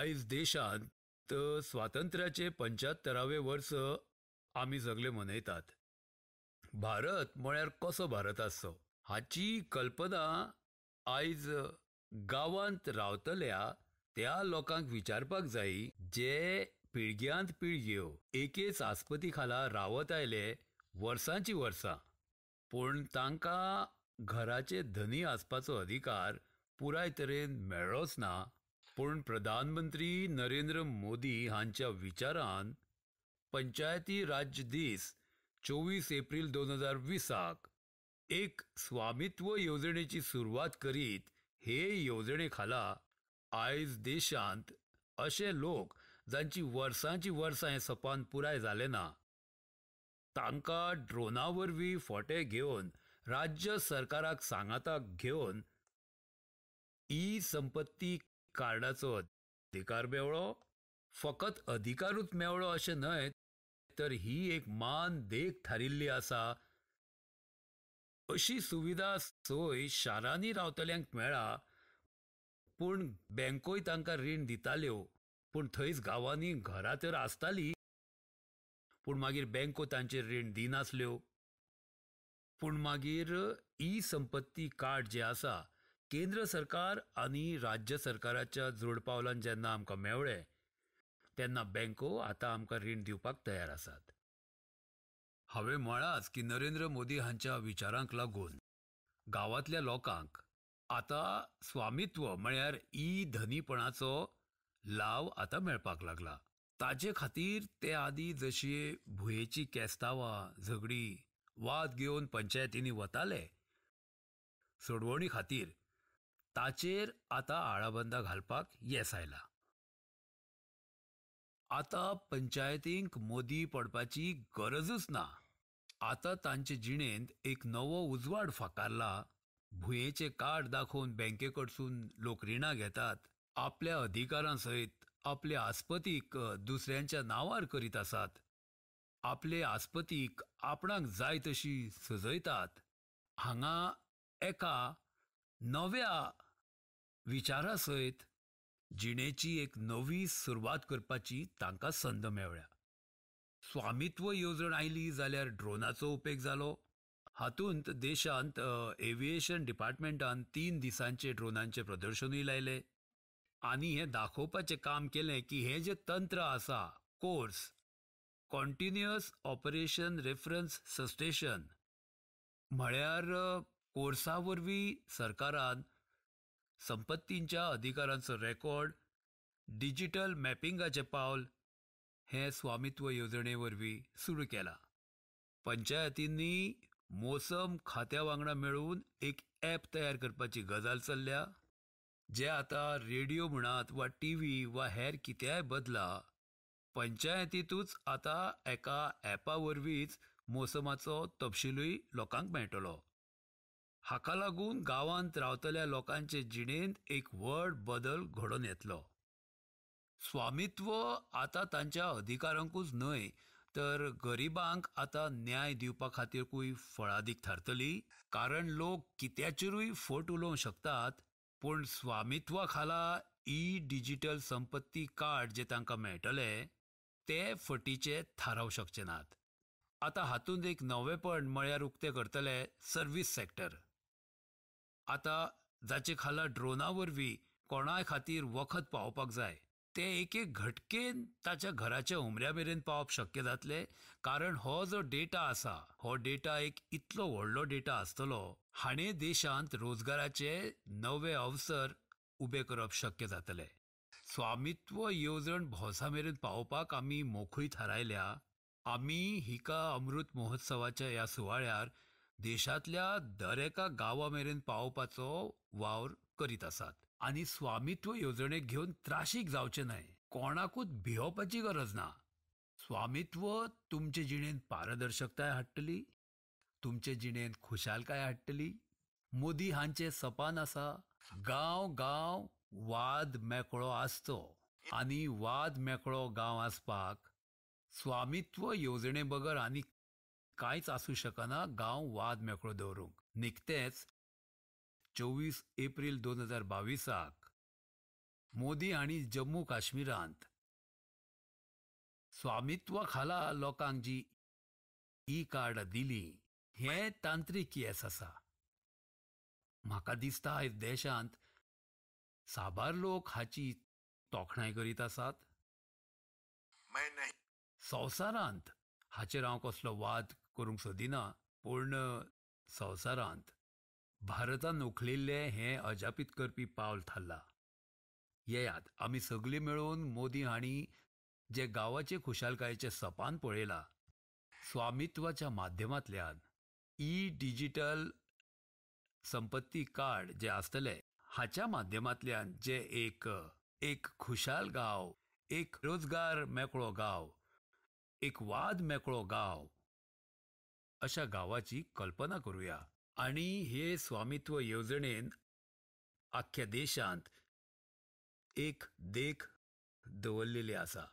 आयज देशांत स्वातंत्र्याचे पंच्यात्तरावें वर्स आमी सगळे मनयतात भारत म्हळ्यार कसो भारत आसचो हाची कल्पना आयज गांवांत रावतल्या त्या लोकांक विचारपाक जायी जे पिळग्यांत पिळग्यो एकेच आस्पती खाला रावत आयले वर्सांची वर्सां पूण तांकां घराचे धनी आसपाचो अधिकार पुराय तरेन मेळ्ळोच ना पूण प्रधानमंत्री नरेंद्र मोदी हांच्या विचारान पंचायती राज्य दीस चोवीस एप्रिल दोन हजार वीसाक एक स्वामित्व येवजणेची सुरवात करीत हे येवजणे खाला आयज देशांत अशे लोक जांची वर्सांची वर्सां हे सपान पुराय जाले ना तांकां ड्रोनावरवी वरवीं फोटे घेवन राज्य सरकाराक सांगाताक घेवन ई संपत्ती कार्डाचो अधिकार मेवळो फकत अधिकारूच मेवळो अशें न्हय तर ही एक मान देख थारिल्ली आसा अशी सुविधा सोय शारांनी रावतल्यांक मेळा पूण बँकोय तांकां रीण दिताल्यो पूण थंयच गांवांनी घरां तर आसताली पूण मागीर बँको तांचेर रीण दिनासल्यो पूण मागीर ई संपत्ती कार्ड जें आसा केंद्र सरकार आणि राज्य सरकाराच्या जोड पावलान जेन्ना आमकां मेवळे तेन्ना बँको आता आमकां रीण दिवपाक तयार आसात हांवें म्हळांच की नरेंद्र मोदी हांच्या विचारांक लागून गांवांतल्या लोकांक आता स्वामित्व म्हळ्यार ई धनीपणाचो लाव आतां मेळपाक लागला ताचे खातीर ते आदी जशी भुयेची केस्तावां झगडी वाद घेवन पंचायतींनी वताले सोडवणी खातीर ताचेर आता आळाबंदा घालपाक येस आयला आता पंचायतींक मोदी पडपाची गरजच ना आता तांचे जिणेंत एक नवो उजवाड फाकारला भुंयेचे कार्ड दाखोवन बँकेकडसून रिणां घेतात आपल्या अधिकारां आपले आस्पतीक दुसऱ्यांच्या नांवार करीत आसात आपले आस्पतीक आपणाक जाय तशी सजयतात हांगा एका नव्या विचारा सयत जिणेची एक नवी सुरवात करपाची तांकां संद मेळ्ळ्या स्वामित्व येवजण आयली जाल्यार ड्रोनाचो उपेग जालो हातूंत देशांत एविएशन डिपार्टमेंटान तीन दिसांचे ड्रोनांचे प्रदर्शनूय लायलें आनी हे दाखोवपाचें काम केलें की हे जे तंत्र आसा कोर्स कॉन्टिन्युअस ऑपरेशन रेफरन्स सस्टेशन म्हळ्यार कोर्सावरवी सरकारान संपत्तींच्या अधिकारांचो रेकॉर्ड डिजिटल मॅपिंगाचें पावल हे स्वामित्व येवजणे वरवीं सुरू केला पंचायतींनी मोसम खात्या वांगडा मेळून एक ॲप तयार करपाची गजाल चल्ल्या जे आतां रेडिओ म्हणात वा टी व्ही वा हेर कित्याय बदला पंचायतीतूच आतां एका ॲपा वरवींच मोसमाचो तपशीलूय लोकांक मेळटलो हाका लागून गांवांत रावतल्या लोकांचे जिणेंत एक व्हड बदल घडोवन येतलो स्वामित्व आतां तांच्या अधिकारांकूच न्हय तर गरिबांक आतां न्याय दिवपा खातीरकूय फळादीक थारतली कारण लोक कित्याचेरूय फट उलोवंक शकतात पूण स्वामित्वा खाला ई डिजिटल संपत्ती कार्ड जे तांकां मेळटले ते फटीचे थारावंक शकचे नात आतां हातूंत एक नवेपण म्हळ्यार उक्तें करतले सर्वीस सॅक्टर आता जाचे खाला ड्रोना वरवीं कोणाय खातीर वखद पावोवपाक जाय ते एक घटकेन ताच्या घराच्या उमऱ्या मेरेन पावप शक्य जातले कारण हो जो डेटा असा हो डेटा एक इतलो व्हडलो डेटा आसतलो हाणे देशांत रोजगाराचे नवे अवसर उबे करप शक्य जातले स्वामित्व येवजण भोवसा मेरेन पावोवपाक आमी मोखूय थारायल्या आमी हिका अमृत महोत्सवाच्या ह्या सुवाळ्यार देशांतल्या दरेका गांवा मेरेन पावोवपाचो वावर करीत आसात आनी स्वामित्व येवजणेक घेवन त्राशीक जावचें न्हय कोणाकूच भियोवपाची गरज ना स्वामित्व तुमचे जिणेंत पारदर्शकताय हाडटली तुमचे जिणेंत खुशालकाय हाडटली मोदी हांचे सपान आसा गांव गांव वाद मेकळो आसचो आनी वाद मेकळो गांव आसपाक स्वामित्व येवजणे बगर आनी कांयच आसूं शकना गांव वाद मेकळो दवरूंक निकतेच चोवीस एप्रिल दोन हजार बावीसाक मोदी हांणी जम्मू काश्मीरांत स्वामित्व खाला लोकांक जी ई कार्ड दिली हे तांत्रीक येस आसा म्हाका दिसता आयज देशांत साबार लोक हाची तोखणाय करीत आसात संवसारांत हाचेर हांव कसलो वाद करूंक सोदिना पूण संवसारांत भारतान उखलिल्लें हें अजापीत करपी पावल थारलां येयात आमी सगळीं मेळून मोदी हांणी जे गांवाचे खुशालकायेचे सपान पळयलां स्वामित्वाच्या माध्यमांतल्यान ई डिजिटल संपत्ती कार्ड जे आसतले हाच्या माध्यमांतल्यान जे एक एक खुशाल गांव एक रोजगार मेकळो गांव एक वाद मेकळो गाव अशा गावाची कल्पना करूया आणि हे स्वामित्व योजनेन आख्या देशांत एक देख दवरलेली आसा